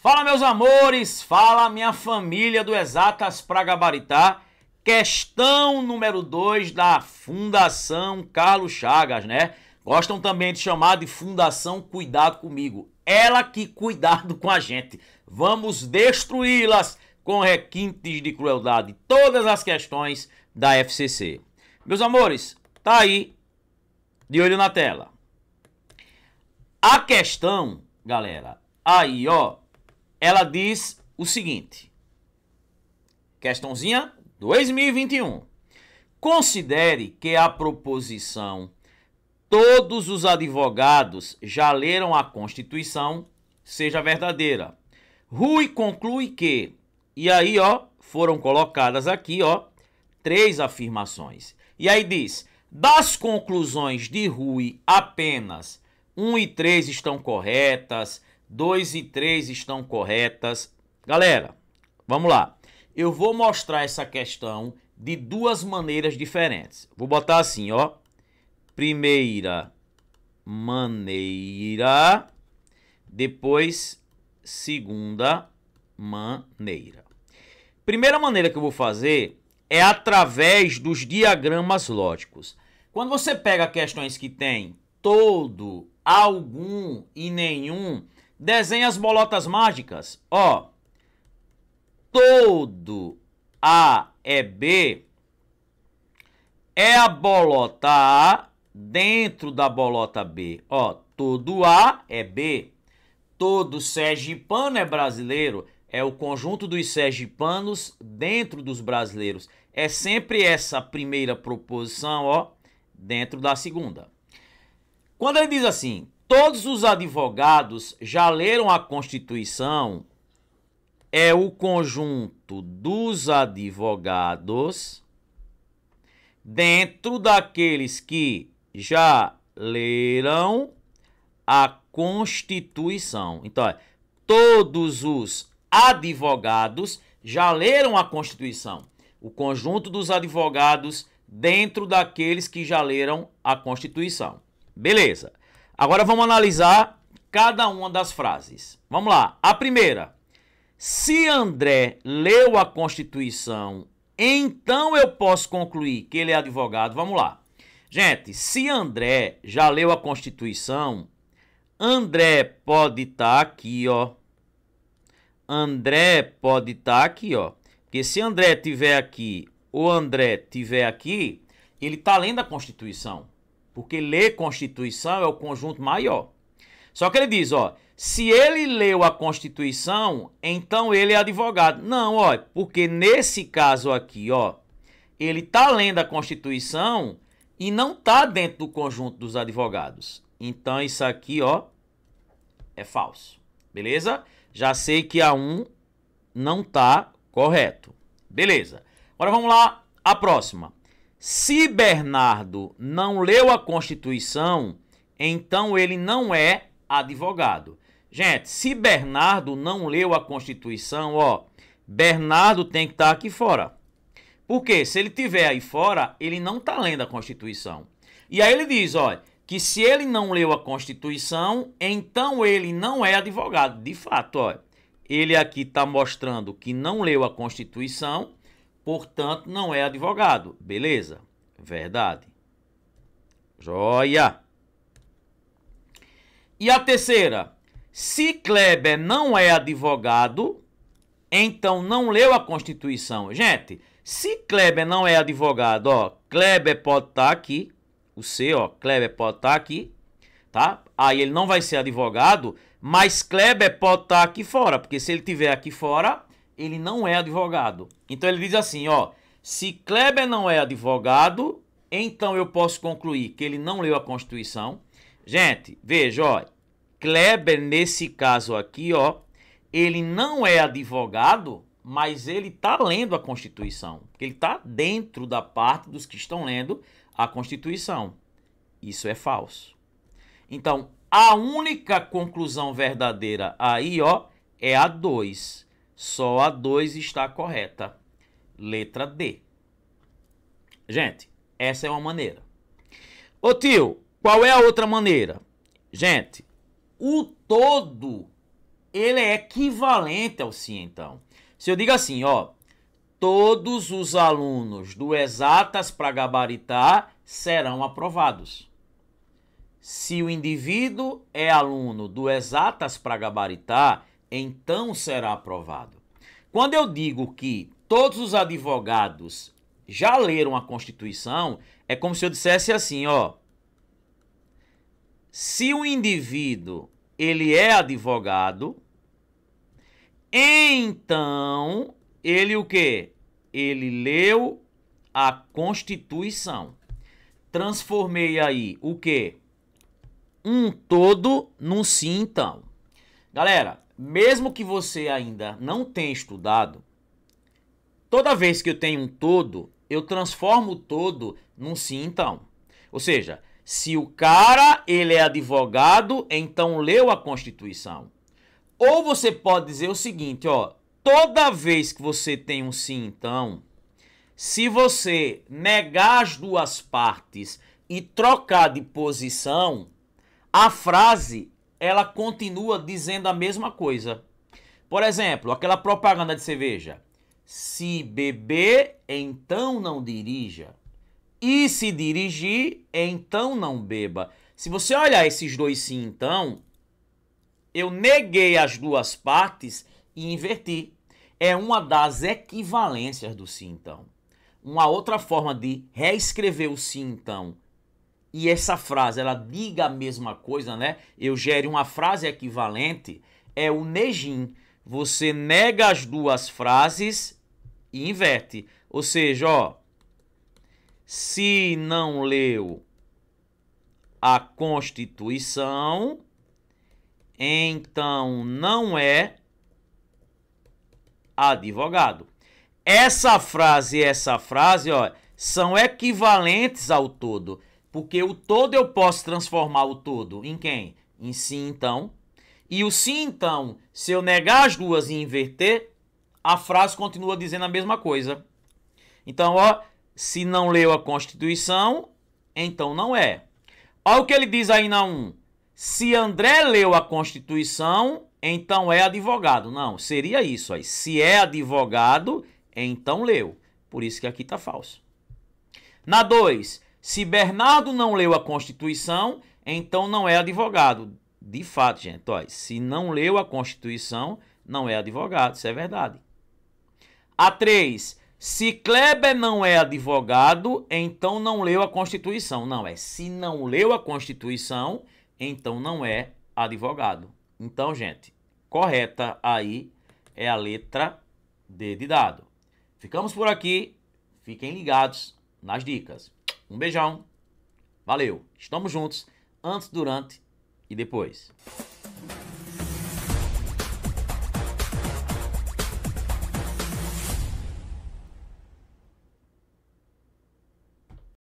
Fala meus amores, fala minha família do Exatas para Gabaritar. Questão número 2 da Fundação Carlos Chagas, né? Gostam também de chamar de Fundação Cuidado Comigo. Ela que cuidado com a gente. Vamos destruí-las com requintes de crueldade. Todas as questões da FCC. Meus amores, tá aí de olho na tela. A questão, galera, aí ó, ela diz o seguinte: questãozinha 2021. Considere que a proposição todos os advogados já leram a Constituição seja verdadeira. Rui conclui que, e aí, ó, foram colocadas aqui, ó, três afirmações. E aí diz: das conclusões de Rui, apenas 1 e 3 estão corretas, 2 e 3 estão corretas. Galera, vamos lá. Eu vou mostrar essa questão de duas maneiras diferentes. Vou botar assim, ó. Primeira maneira, depois segunda maneira. Primeira maneira que eu vou fazer é através dos diagramas lógicos. Quando você pega questões que tem todo, algum e nenhum, Desenhe as bolotas mágicas. Ó, todo A é B é a bolota A dentro da bolota B. Ó, todo A é B. Todo sergipano é brasileiro. É o conjunto dos sergipanos dentro dos brasileiros. É sempre essa primeira proposição, ó, dentro da segunda. Quando ele diz assim, todos os advogados já leram a Constituição, é o conjunto dos advogados dentro daqueles que já leram a Constituição. Então, é, todos os advogados já leram a Constituição. O conjunto dos advogados dentro daqueles que já leram a Constituição. Beleza. Agora vamos analisar cada uma das frases. Vamos lá. A primeira. Se André leu a Constituição, então eu posso concluir que ele é advogado. Vamos lá. Gente, se André já leu a Constituição, André pode estar tá aqui, ó. André pode estar tá aqui, ó. Porque se André tiver aqui ou André tiver aqui, ele está lendo a Constituição. Porque ler Constituição é o conjunto maior. Só que ele diz, ó, se ele leu a Constituição, então ele é advogado. Não, ó, porque nesse caso aqui, ó, ele tá lendo a Constituição e não tá dentro do conjunto dos advogados. Então isso aqui, ó, é falso. Beleza? Já sei que a 1 não tá correto. Beleza. Agora vamos lá, a próxima. Se Bernardo não leu a Constituição, então ele não é advogado. Gente, se Bernardo não leu a Constituição, ó, Bernardo tem que estar tá aqui fora. Porque se ele tiver aí fora, ele não está lendo a Constituição. E aí ele diz, olha, que se ele não leu a Constituição, então ele não é advogado. De fato, olha, ele aqui está mostrando que não leu a Constituição portanto não é advogado. Beleza? Verdade. Joia! E a terceira, se Kleber não é advogado, então não leu a Constituição. Gente, se Kleber não é advogado, ó, Kleber pode estar tá aqui, o C, ó, Kleber pode estar tá aqui, tá? Aí ele não vai ser advogado, mas Kleber pode estar tá aqui fora, porque se ele tiver aqui fora, ele não é advogado. Então ele diz assim, ó, se Kleber não é advogado, então eu posso concluir que ele não leu a Constituição. Gente, veja, ó, Kleber nesse caso aqui, ó, ele não é advogado, mas ele está lendo a Constituição. Ele está dentro da parte dos que estão lendo a Constituição. Isso é falso. Então, a única conclusão verdadeira aí, ó, é a 2. Só a 2 está correta. Letra D. Gente, essa é uma maneira. Ô tio, qual é a outra maneira? Gente, o todo ele é equivalente ao sim, então. Se eu digo assim, ó, todos os alunos do exatas para gabaritar serão aprovados. Se o indivíduo é aluno do exatas para gabaritar, então será aprovado. Quando eu digo que todos os advogados já leram a Constituição, é como se eu dissesse assim, ó. Se o indivíduo ele é advogado, então ele o quê? Ele leu a Constituição. Transformei aí o quê? Um todo num sim então. Galera, mesmo que você ainda não tenha estudado, toda vez que eu tenho um todo, eu transformo o todo num sim então. Ou seja, se o cara ele é advogado, então leu a Constituição. Ou você pode dizer o seguinte, ó, toda vez que você tem um sim então, se você negar as duas partes e trocar de posição, a frase ela continua dizendo a mesma coisa. Por exemplo, aquela propaganda de cerveja. Se beber, então não dirija. E se dirigir, então não beba. Se você olhar esses dois sim, então, eu neguei as duas partes e inverti. É uma das equivalências do sim, então. Uma outra forma de reescrever o sim, então, e essa frase ela diga a mesma coisa, né? Eu gere uma frase equivalente, é o nejin. Você nega as duas frases e inverte. Ou seja, ó, se não leu a Constituição, então não é advogado. Essa frase e essa frase, ó, são equivalentes ao todo. Porque o todo eu posso transformar o todo em quem? Em sim, então. E o sim, então, se eu negar as duas e inverter, a frase continua dizendo a mesma coisa. Então, ó, se não leu a Constituição, então não é. Olha o que ele diz aí na 1. Se André leu a Constituição, então é advogado. Não, seria isso aí. Se é advogado, então leu. Por isso que aqui está falso. Na 2, se Bernardo não leu a Constituição, então não é advogado. De fato, gente, olha, se não leu a Constituição, não é advogado, isso é verdade. A 3. Se Kleber não é advogado, então não leu a Constituição. Não, é se não leu a Constituição, então não é advogado. Então, gente, correta aí é a letra D de dado. Ficamos por aqui. Fiquem ligados nas dicas. Um beijão. Valeu. Estamos juntos antes, durante e depois.